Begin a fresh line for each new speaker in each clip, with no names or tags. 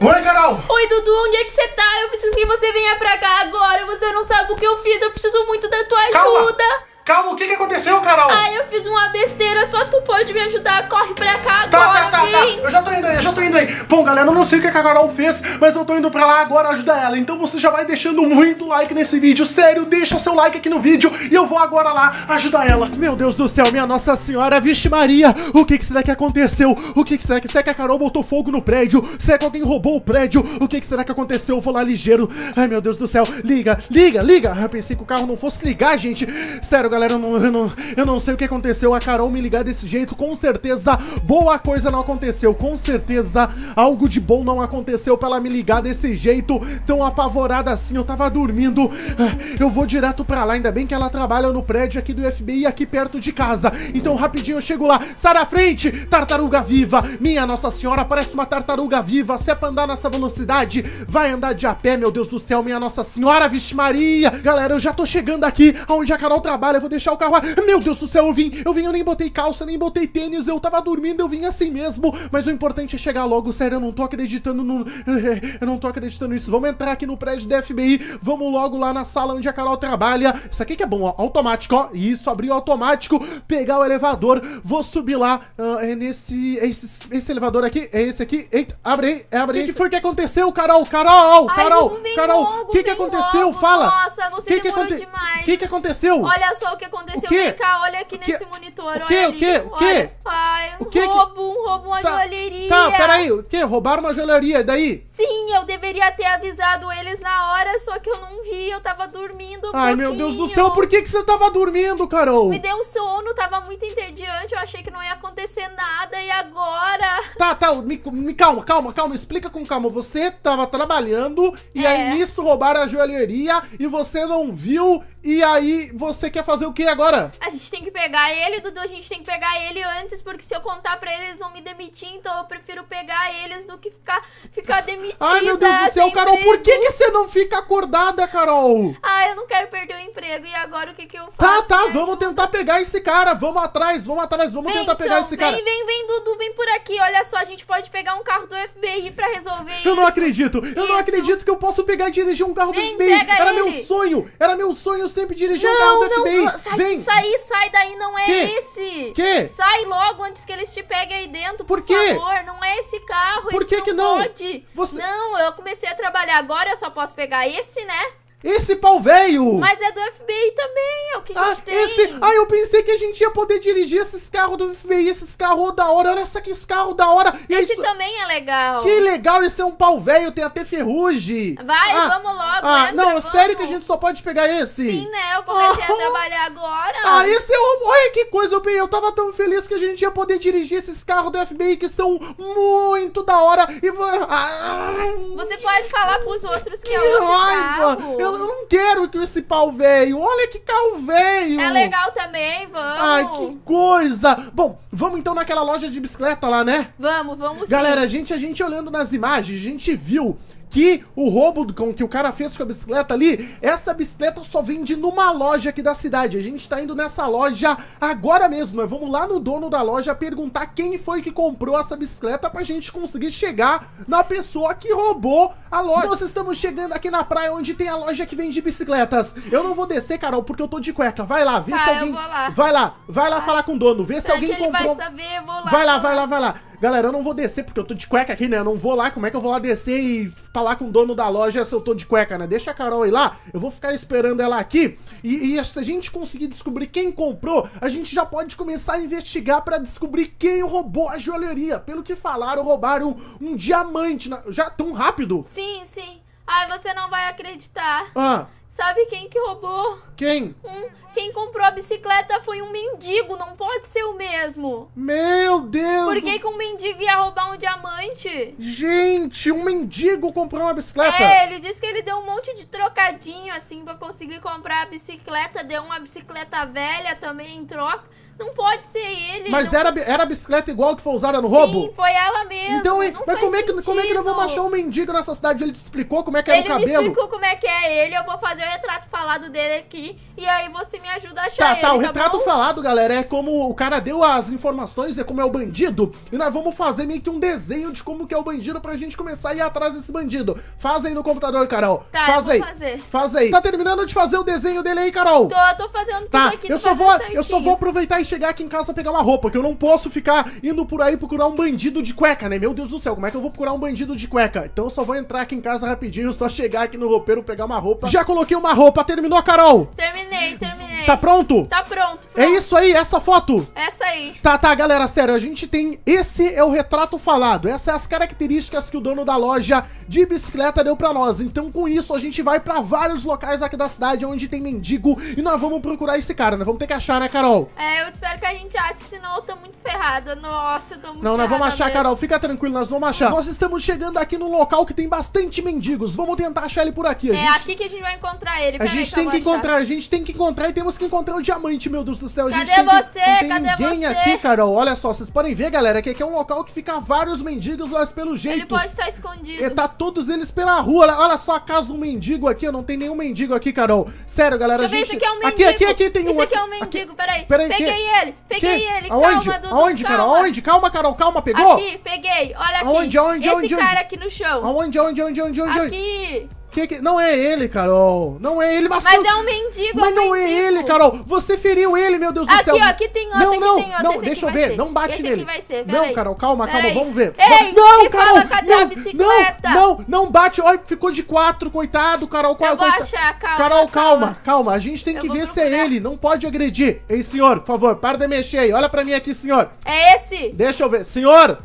Oi, Carol! Oi, Dudu, onde é que você tá? Eu preciso que você venha pra cá agora. Você não sabe o que eu fiz. Eu preciso muito da tua Calma. ajuda. Calma, o que, que aconteceu, Carol? Ah, eu fiz uma besteira, só tu pode me ajudar. Corre pra cá tá, agora, tá, tá, tá, Tá. Eu
já tô indo aí, eu já tô indo aí. Bom, galera, eu não sei o que a Carol fez, mas eu tô indo pra lá agora ajudar ela. Então você já vai deixando muito like nesse vídeo. Sério, deixa seu like aqui no vídeo e eu vou agora lá ajudar ela. Meu Deus do céu, minha Nossa Senhora, vixe Maria. O que, que será que aconteceu? O que, que será que... Será que a Carol botou fogo no prédio? Será que alguém roubou o prédio? O que, que será que aconteceu? Eu vou lá ligeiro. Ai, meu Deus do céu. Liga, liga, liga. Ah, eu pensei que o carro não fosse ligar, gente. Sério, galera galera, eu não, eu não, eu não sei o que aconteceu. A Carol me ligar desse jeito, com certeza boa coisa não aconteceu. Com certeza algo de bom não aconteceu pra ela me ligar desse jeito, tão apavorada assim. Eu tava dormindo. Ah, eu vou direto pra lá, ainda bem que ela trabalha no prédio aqui do FBI, aqui perto de casa. Então rapidinho eu chego lá. Sai da frente, tartaruga viva. Minha Nossa Senhora, parece uma tartaruga viva. Se é pra andar nessa velocidade, vai andar de a pé, meu Deus do céu, minha Nossa Senhora, vixe Maria. Galera, eu já tô chegando aqui aonde a Carol trabalha. Eu vou deixar o carro lá. Meu Deus do céu, eu vim, eu vim, eu nem botei calça, nem botei tênis, eu tava dormindo, eu vim assim mesmo. Mas o importante é chegar logo, sério, eu não tô acreditando no... Eu não tô acreditando nisso. Vamos entrar aqui no prédio da FBI, vamos logo lá na sala onde a Carol trabalha. Isso aqui que é bom, ó, automático, ó. Isso, abriu automático, pegar o elevador, vou subir lá. Uh, é nesse... É esse, esse elevador aqui, é esse aqui. Eita, abre aí, é abre aí. O que, que foi que aconteceu, Carol? Carol, Carol, Ai, Carol, o que que aconteceu? Logo. Fala. Nossa, você que demorou que aconte... demais. O que que aconteceu? Olha
só, o que aconteceu. O Vem cá, olha aqui nesse monitor. O quê? Olha o quê? O quê? pai, um o quê? roubo, um roubo, uma tá, joalheria. Tá, peraí. O
quê? Roubaram uma joalheria, daí?
Sim, eu deveria ter avisado eles na hora, só que eu não vi, eu tava dormindo um Ai, pouquinho. meu Deus
do céu, por que, que você tava dormindo, Carol? Me
deu sono, tava muito entediante, eu achei que não ia acontecer nada, e agora?
Tá, tá, me, me calma, calma, calma, explica com calma. Você tava trabalhando, e é. aí nisso roubaram a joalheria, e você não viu, e aí, você quer fazer o que agora?
A gente tem que pegar ele, Dudu. A gente tem que pegar ele antes, porque se eu contar pra eles, eles vão me demitir. Então eu prefiro pegar eles do que ficar, ficar demitida. Ai, meu Deus do céu, Carol, emprego. por que,
que você não fica acordada, Carol?
Ah, eu não quero perder o emprego. E agora o que, que eu tá, faço? Tá, tá,
vamos tentar pegar esse cara. Vamos atrás, vamos atrás, vamos vem, tentar então, pegar esse vem, cara. Vem,
vem, vem, Dudu, vem por aqui. Olha só, a gente pode pegar um carro do FBI pra resolver eu isso. Eu não acredito, eu isso. não acredito
que eu posso pegar e dirigir
um carro vem, do FBI. Era ele. meu
sonho, era meu sonho sempre dirigiu o carro do não, FBI. Não, sai, Vem. sai,
sai daí, não é que? esse. Que? Sai logo antes que eles te peguem aí dentro, por, por quê? favor. Não é esse carro, por esse que é não, que não? pode. Você... Não, eu comecei a trabalhar agora, eu só posso pegar esse, né? Esse pau veio! Mas é do FBI também, é o que ah, gente tem. Esse... Ah, eu
pensei que a gente ia poder dirigir esses carros do FBI, esses carros da hora, olha só que carro da hora. Esse
isso... também é legal. Que legal,
esse é um pau velho, tem até ferrugem. Vai, ah, vamos logo, ah, entra, Não, vamos. sério que a gente só pode pegar esse? Sim,
né, eu comecei ah, a trabalhar agora. Ah, esse é um...
Olha que coisa, eu, eu tava tão feliz que a gente ia poder dirigir esses carros do FBI que são muito da hora e... Ah,
Você pode falar pros outros que, é que é outro raiva. carro. Eu eu,
eu não quero que esse pau veio. Olha que carro veio. É legal
também, vamos. Ai, que
coisa. Bom, vamos então naquela loja de bicicleta lá, né?
Vamos, vamos Galera, sim. gente,
a gente olhando nas imagens, a gente viu que o roubo com que o cara fez com a bicicleta ali, essa bicicleta só vende numa loja aqui da cidade. A gente tá indo nessa loja agora mesmo. Nós vamos lá no dono da loja perguntar quem foi que comprou essa bicicleta pra gente conseguir chegar na pessoa que roubou a loja. Nós estamos chegando aqui na praia onde tem a loja que vende bicicletas. Eu não vou descer, Carol, porque eu tô de cueca. Vai lá, vê tá, se alguém. Lá. Vai lá, vai lá vai. falar com o dono, vê Será se é alguém comprou. Vai, saber, lá, vai lá, vai lá, vai lá. Galera, eu não vou descer porque eu tô de cueca aqui, né? Eu não vou lá, como é que eu vou lá descer e falar com o dono da loja se eu tô de cueca, né? Deixa a Carol ir lá, eu vou ficar esperando ela aqui. E, e se a gente conseguir descobrir quem comprou, a gente já pode começar a investigar para descobrir quem roubou a joalheria. Pelo que falaram, roubaram um, um diamante. Na... Já tão rápido?
Sim, sim. Ai, você não vai acreditar. Ah. Sabe quem que roubou? Quem? Um, quem comprou a bicicleta foi um mendigo, não pode ser o mesmo.
Meu Deus! Por que, que
um mendigo ia roubar um diamante?
Gente, um mendigo comprou uma bicicleta? É, ele
disse que ele deu um monte de trocadinho assim para conseguir comprar a bicicleta, deu uma bicicleta velha também em troca. Não pode ser ele. Mas não... era, era a
bicicleta igual que foi usada no Sim, roubo? Sim,
foi ela mesmo. Então, não mas como é, que, como é que nós vamos achar um
mendigo nessa cidade? Ele te explicou como é que era o cabelo? Ele me explicou
como é que é ele, eu vou fazer meu retrato falado dele aqui e aí você me ajuda a achar tá, tá ele, tá, o tá retrato bom? falado, galera, é
como o cara deu as informações de como é o bandido e nós vamos fazer meio que um desenho de como que é o bandido pra gente começar a ir atrás desse bandido. Faz aí no computador, Carol. Tá, faz aí. fazer. Faz aí. Tá terminando de fazer o desenho dele aí, Carol? Tô,
tô fazendo tudo tá. aqui. Eu só vou, eu só vou
aproveitar e chegar aqui em casa pegar uma roupa, que eu não posso ficar indo por aí procurar um bandido de cueca, né? Meu Deus do céu, como é que eu vou procurar um bandido de cueca? Então eu só vou entrar aqui em casa rapidinho, só chegar aqui no roupeiro pegar uma roupa. Já coloquei uma roupa. Terminou, Carol?
Terminei, terminei. Tá pronto? Tá pronto, é pronto. É isso
aí, essa foto. Essa Tá, tá, galera, sério, a gente tem. Esse é o retrato falado. Essas são é as características que o dono da loja de bicicleta deu pra nós. Então, com isso, a gente vai pra vários locais aqui da cidade onde tem mendigo e nós vamos procurar esse cara, né? Vamos ter que achar, né, Carol?
É, eu espero que a gente ache, senão eu tô muito ferrada. Nossa, eu tô muito Não, nós vamos achar, mesmo. Carol.
Fica tranquilo, nós vamos achar. Uhum. Nós estamos chegando aqui no local que tem bastante mendigos. Vamos tentar achar ele por aqui. A é aqui
que a gente vai encontrar ele. Pera a gente aí, tem que achar. encontrar, a
gente tem que encontrar e temos que encontrar o diamante, meu Deus do céu. Cadê você? Que... Cadê ninguém você? ser. aqui, Carol, olha só. Vocês podem ver, galera, que aqui é um local que fica vários mendigos, mas pelo jeito. Ele pode estar escondido. E é, tá todos eles pela rua. Olha só a casa do mendigo aqui. Eu não tem nenhum mendigo aqui, Carol. Sério, galera. Deixa gente... ver, esse aqui é um mendigo. Aqui, aqui, aqui tem um. Esse aqui é um mendigo, aqui.
peraí. peraí peguei que... ele, peguei que? ele. Calma, Aonde? Dudu. Aonde, calma. Carol? Aonde?
Calma, Carol, calma. Pegou? Aqui,
peguei. Olha aqui. Aonde, aonde, esse aonde? cara aqui no chão. Aonde, aonde, aonde, aonde, aonde? Aqui
que, que. Não é ele, Carol. Não é ele, mas. Mas não... é um mendigo, é Mas um não é mendigo. é ele, Carol. Você feriu ele, meu Deus aqui, do céu. Aqui, ó, aqui tem outro, não, não, outro. Não, deixa eu ver. Ser. Não bate esse nele. Aqui vai ser. Pera não, aí. Carol, calma, calma. Vamos ver. Ei, não, me Carol. Fala, cadê não, a bicicleta? Não, não, não bate. Olha, ficou de quatro, coitado, Carol. É eu vou achar, calma. Carol, calma, calma. A gente tem que ver se é ele. Não pode agredir. Ei, senhor, por favor, para de mexer aí. Olha pra mim aqui, senhor.
É esse?
Deixa eu ver. Senhor!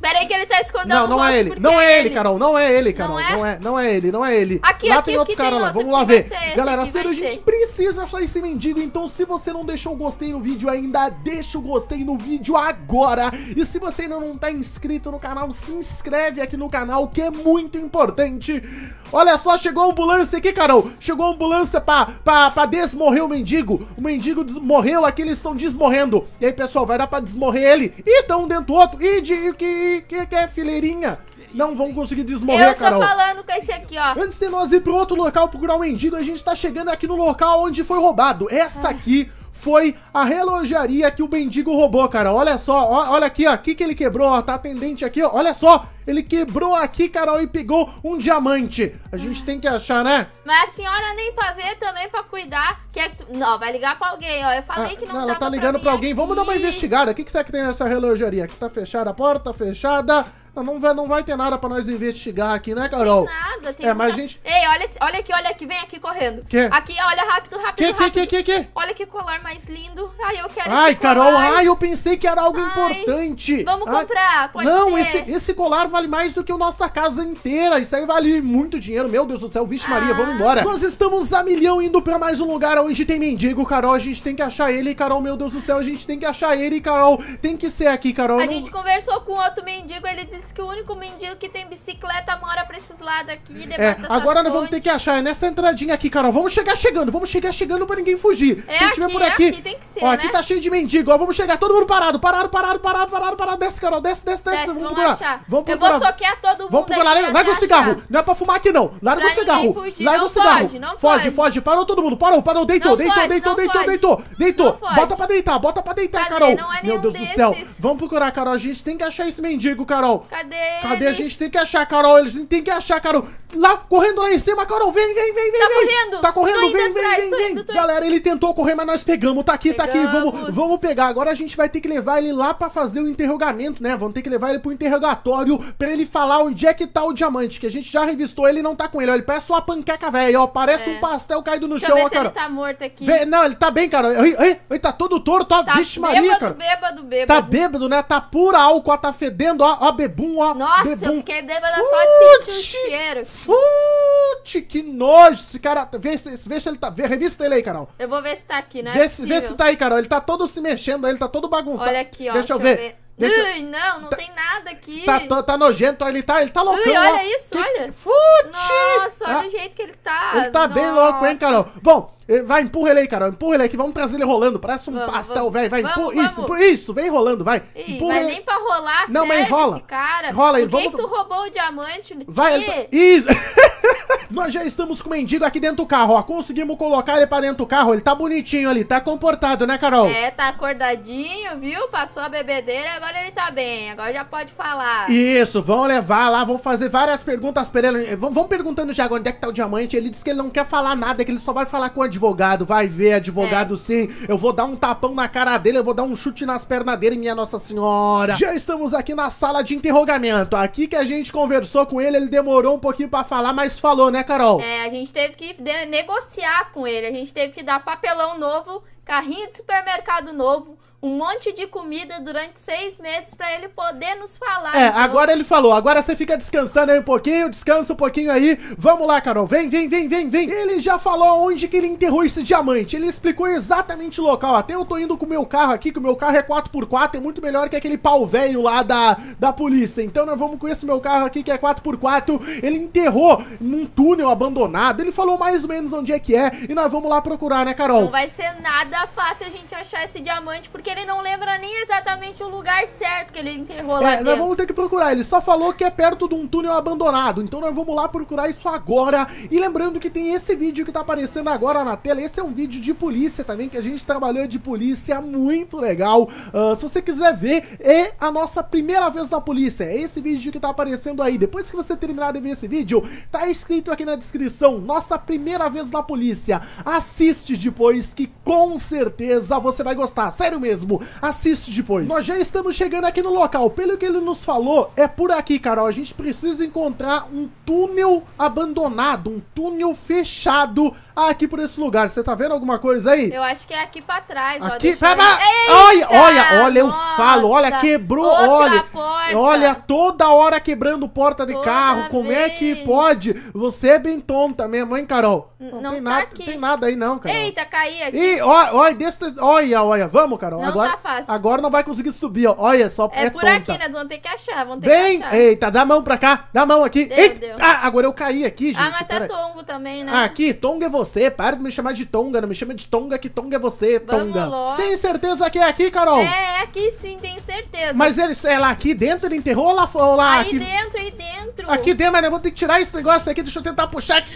Peraí que ele tá escondendo Não, é não é ele. Não é ele, Carol.
Não é ele, Carol. Não é, não é, não é ele, não é ele. Aqui, lá aqui, tem outro cara tem lá. Vamos lá ver. Galera, sério, a gente precisa achar esse mendigo. Então, se você não deixou o gostei no vídeo ainda, deixa o gostei no vídeo agora. E se você ainda não tá inscrito no canal, se inscreve aqui no canal, que é muito importante. Olha só, chegou a ambulância aqui, Carol. Chegou a ambulância pra, pra, pra desmorrer o mendigo. O mendigo morreu, aqui eles estão desmorrendo. E aí, pessoal, vai dar pra desmorrer ele. E tá um dentro do outro. E de, que, que, que é fileirinha. Não vão conseguir desmorrer, Carol. Eu tô Carol.
falando com esse aqui, ó. Antes de nós ir
pro outro local procurar o um mendigo, a gente tá chegando aqui no local onde foi roubado. Essa ah. aqui... Ah foi a relojaria que o mendigo roubou, cara. Olha só, ó, olha aqui, ó. O que, ele quebrou? Ó, tá atendente aqui, ó. Olha só. Ele quebrou aqui, Carol, e pegou um diamante. A gente tem que achar, né?
Mas a senhora nem pra ver também, pra cuidar. Que é... Não, vai ligar pra alguém, ó. Eu falei ah, que não, não Ela tá ligando pra, pra
alguém. Aqui. Vamos dar uma investigada. O que, que será que tem nessa relojaria? Aqui tá fechada a porta, fechada. Não vai, não vai ter nada pra nós investigar aqui, né, Carol? Tem nada, tem é, muita... mas gente...
Ei, olha, olha aqui, olha aqui, vem aqui correndo. Que? Aqui, olha, rápido, rápido, que, rápido. Que, que, que, que? Olha que colar mais lindo. Ai, eu quero Ai, Carol, ai, eu
pensei que era algo ai, importante. Vamos ai. comprar, pode Não, ser. Esse, esse colar vale mais do que a nossa casa inteira. Isso aí vale muito dinheiro, meu Deus do céu. Vixe ah. Maria, vamos embora. Nós estamos a milhão indo pra mais um lugar onde tem mendigo, Carol. A gente tem que achar ele, Carol, meu Deus do céu. A gente tem que achar ele, Carol. Tem que ser aqui, Carol. A não... gente
conversou com outro mendigo, ele disse que o único mendigo que tem bicicleta mora pra esses lados aqui. É, agora nós vamos ter
que achar. É nessa entradinha aqui, Carol. Vamos chegar chegando. Vamos chegar chegando pra ninguém fugir. É Se aqui, tiver por é aqui. É aqui tem que ser, ó, aqui né? tá cheio de mendigo. Ó, vamos chegar. Todo mundo parado. Parado, parado, parado, parado, parado. Desce, Carol. Desce, desce, desce. desce vamos procurar. Achar. Vamos procurar. Eu vou soquear todo mundo. Vamos procurar. Aqui, Larga o cigarro. Achar. Não é pra fumar aqui, não. Larga pra o cigarro. Fugir. Larga não o cigarro. Foge, não foge, foge, foge. Parou todo mundo. Parou, parou. Deitou, deitou, deitou, deitou, deitou. Deitou. Bota pra deitar, bota pra deitar, Carol. É Meu Deus do céu. Vamos procurar, Carol. A gente tem que achar esse mendigo, Carol.
Cadê? Cadê? Ele? A gente
tem que achar a Carol. Eles tem que achar a Carol. Lá, correndo lá em cima, Carol. Vem, vem, vem, vem. Tá vem. correndo. Tá correndo, vem, vem, atrás, vem, vem. Indo, Galera, ele tentou correr, mas nós pegamos. Tá aqui, pegamos. tá aqui. Vamos, vamos pegar. Agora a gente vai ter que levar ele lá pra fazer o interrogamento, né? Vamos ter que levar ele pro interrogatório pra ele falar onde é que tá o diamante. Que a gente já revistou ele não tá com ele. Ó, ele parece uma panqueca velha, ó. Parece é. um pastel caído no Deixa chão, ó, cara. ele tá morto aqui. não, ele tá bem, cara. Ei, ei, ele tá todo torto, ó. Tá Vixe, Maria. Bêbado,
bêbado, bêbado. Tá bêbado,
né? Tá pura álcool, ó. Tá fedendo, ó. Ó, bebê.
Nossa, bebum. eu fiquei bêbada só de sentir o cheiro.
Fute, que nojo. Esse cara. Vê, vê se ele tá. Vê, revista ele aí, Carol.
Eu vou ver se tá aqui, né? Vê, se, vê se tá aí,
Carol. Ele tá todo se mexendo aí, ele tá todo bagunçado. Olha aqui, ó. Deixa, eu ver. ver. Deixa... Ui,
não, não tá, tem nada aqui. Tá, tá,
tá, nojento, ele tá, ele tá louco. Ui, olha
isso, que, olha. Fute! Nossa, olha ah. o jeito que ele tá. Ele tá Nossa. bem louco, hein, Carol?
Bom, eh, vai, empurra ele aí, cara. Empurra ele aqui. Vamos trazer ele rolando. Parece um vamos, pastel, velho. Vai, empurra. Vamos. Isso, empurra, isso, vem rolando, vai. Ih, empurra mas ele. nem
pra rolar, Não, mas enrola, Esse cara. Rola aí, vamos. Por que tu roubou o diamante? Vai, ele... Isso. Nós já estamos com o
mendigo aqui dentro do carro, ó. Conseguimos colocar ele pra dentro do carro. Ele tá bonitinho ali, tá comportado, né, Carol? É,
tá acordadinho, viu? Passou a bebedeira, agora ele tá bem. Agora já pode falar.
Isso, vão levar lá, vão fazer várias perguntas pra ele. Vão, vão perguntando já onde é que tá o diamante. Ele disse que ele não quer falar nada, que ele só vai falar com o advogado advogado, vai ver advogado é. sim. Eu vou dar um tapão na cara dele, eu vou dar um chute nas pernas dele, minha Nossa Senhora. Já estamos aqui na sala de interrogamento. Aqui que a gente conversou com ele, ele demorou um pouquinho para falar, mas falou, né, Carol?
É, a gente teve que negociar com ele, a gente teve que dar papelão novo carrinho de supermercado novo, um monte de comida durante seis meses para ele poder nos falar. É, então. agora ele
falou, agora você fica descansando aí um pouquinho, descansa um pouquinho aí. Vamos lá, Carol, vem, vem, vem, vem, vem. Ele já falou onde que ele enterrou esse diamante, ele explicou exatamente o local. Até eu tô indo com o meu carro aqui, que o meu carro é 4x4, é muito melhor que aquele pau velho lá da, da polícia. Então nós vamos com esse meu carro aqui que é 4x4. Ele enterrou num túnel abandonado, ele falou mais ou menos onde é que é e nós vamos lá procurar, né, Carol? Não vai
ser nada nada fácil a gente achar esse diamante, porque ele não lembra nem exatamente o lugar certo que ele enterrou é, lá dentro. nós vamos
ter que procurar. Ele só falou que é perto de um túnel abandonado, então nós vamos lá procurar isso agora. E lembrando que tem esse vídeo que tá aparecendo agora na tela. Esse é um vídeo de polícia também, que a gente trabalhou de polícia, muito legal. Uh, se você quiser ver, é a nossa primeira vez na polícia. É esse vídeo que tá aparecendo aí. Depois que você terminar de ver esse vídeo, tá escrito aqui na descrição, nossa primeira vez na polícia. Assiste depois que com certeza você vai gostar. Sério mesmo, assiste depois. Nós já estamos chegando aqui no local. Pelo que ele nos falou, é por aqui, Carol. A gente precisa encontrar um túnel abandonado, um túnel fechado aqui por esse lugar. Você tá vendo alguma coisa aí? Eu
acho que é aqui pra trás, aqui... ó. Olha, olha, olha, eu falo, olha, quebrou, Outra olha.
Porta. Olha, toda hora quebrando porta de toda carro. Vez. Como é que pode? Você é bem tonta mesmo, hein, Carol?
Não, não tem, tá nada, aqui.
tem nada aí, não, cara.
Eita, caí aqui. Ih, olha, olha,
desse, olha, olha. Vamos, Carol Não tá agora, tá fácil. Agora não vai conseguir subir, ó. Olha só, é, é por tonta. aqui,
né? Vão ter que achar, vão ter Vem. que achar. vem
Eita, dá a mão pra cá, dá a mão aqui. Deu, Eita, deu. Ah, agora eu caí aqui, ah, gente. Ah, mas tá
tongo também, né? Ah, aqui,
tonga é você. Para de me chamar de tonga. Não me chama de tonga, que tonga é você, Vamos tonga. Logo. Tem certeza que é aqui, Carol? É, é
aqui sim, tenho certeza. Mas ele, é lá aqui
dentro, ele enterrou ou lá fora? Aí aqui...
dentro, aí dentro. Aqui
dentro, mas eu vou ter que tirar esse negócio aqui. Deixa eu tentar puxar aqui.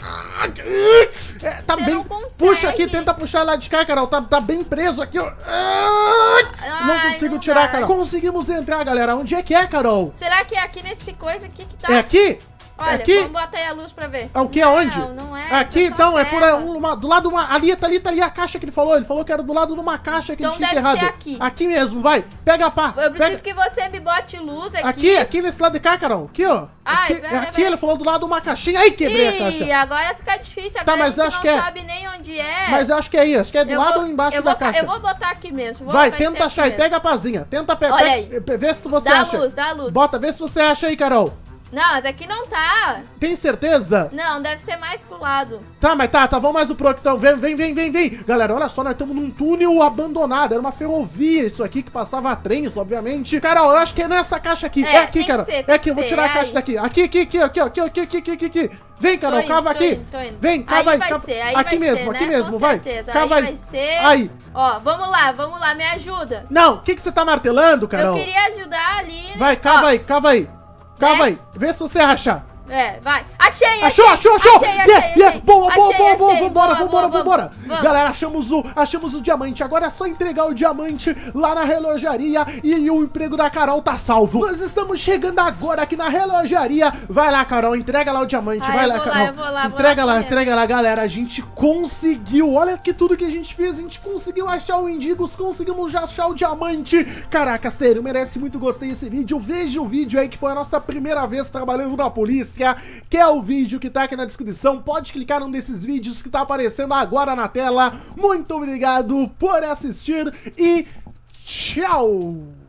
Ah, é, tá Você bem. Puxa aqui, tenta puxar lá de cá, Carol. Tá, tá bem preso aqui, não
consigo não tirar, vai. Carol.
Conseguimos entrar, galera. Onde é que é, Carol?
Será que é aqui nesse coisa aqui que tá. É aqui? Olha, é aqui? vamos botar aí a luz pra ver. É o que? Não, onde? Não é. é aqui, então, é por uma,
do lado de uma. Ali, tá ali, tá ali a caixa que ele falou. Ele falou que era do lado de uma caixa
que então ele tinha enterrado. aqui. Aqui
mesmo, vai. Pega a pá. Eu preciso pega. que
você me bote luz aqui. Aqui, aqui
nesse lado de cá, Carol. Aqui, ó. Ah, aqui, aqui ele falou do lado de uma caixinha. Aí quebrei Ih, a caixa.
agora fica difícil. Tá, agora tá, mas a gente acho não que é... sabe nem onde é. Mas acho que é isso. Acho que é do eu lado vou, ou embaixo da caixa. Eu vou botar aqui mesmo. Vou vai, tenta achar aí. Pega a pazinha. Tenta pegar.
Vê se você dá acha. Dá luz, dá luz. Bota, vê se você acha aí, Carol.
Não, mas aqui não tá.
Tem certeza?
Não, deve ser mais pro lado.
Tá, mas tá, tá, vamos mais um pro outro, então. Vem, vem, vem, vem, vem. Galera, olha só, nós estamos num túnel abandonado. Era uma ferrovia isso aqui que passava trens, obviamente. Cara, eu acho que é nessa caixa aqui. É, é aqui, cara. Ser, é aqui, eu vou tirar a é caixa daqui. Aqui, aqui, aqui, aqui, aqui, aqui, aqui, aqui, aqui. Vem, Carol, cava aqui. Indo, indo. Vem, cava aí. aí cava... Ser, aí aqui mesmo, ser, né? aqui mesmo, Com vai. Certeza. Cava aí. Vai ser... Aí.
Ó, vamos lá, vamos lá, me ajuda. Não,
o que, que você tá martelando, Carol? Eu queria
ajudar ali. Né?
Vai, cava Ó. aí, cava aí. Calma é. aí, vê se você acha.
É, vai. Achei, achou, achei. Achou, achou, achei, achei, yeah. achei. Boa, boa, achei, boa, boa, achei. Vambora, boa, vambora, boa, vambora. Vamos. Galera,
achamos o, achamos o diamante. Agora é só entregar o diamante lá na relojaria e o emprego da Carol tá salvo. Nós estamos chegando agora aqui na relojaria. Vai lá, Carol, entrega lá o diamante. vai lá, Carol. Lá, eu vou lá, entrega vou lá, lá entrega lá, galera. A gente conseguiu. Olha que tudo que a gente fez. A gente conseguiu achar o Indigos, conseguimos já achar o diamante. Caraca, sério, merece muito gostei esse vídeo. Veja o vídeo aí que foi a nossa primeira vez trabalhando na polícia que é, quer é o vídeo que tá aqui na descrição, pode clicar num desses vídeos que tá aparecendo agora na tela. Muito obrigado por assistir e tchau!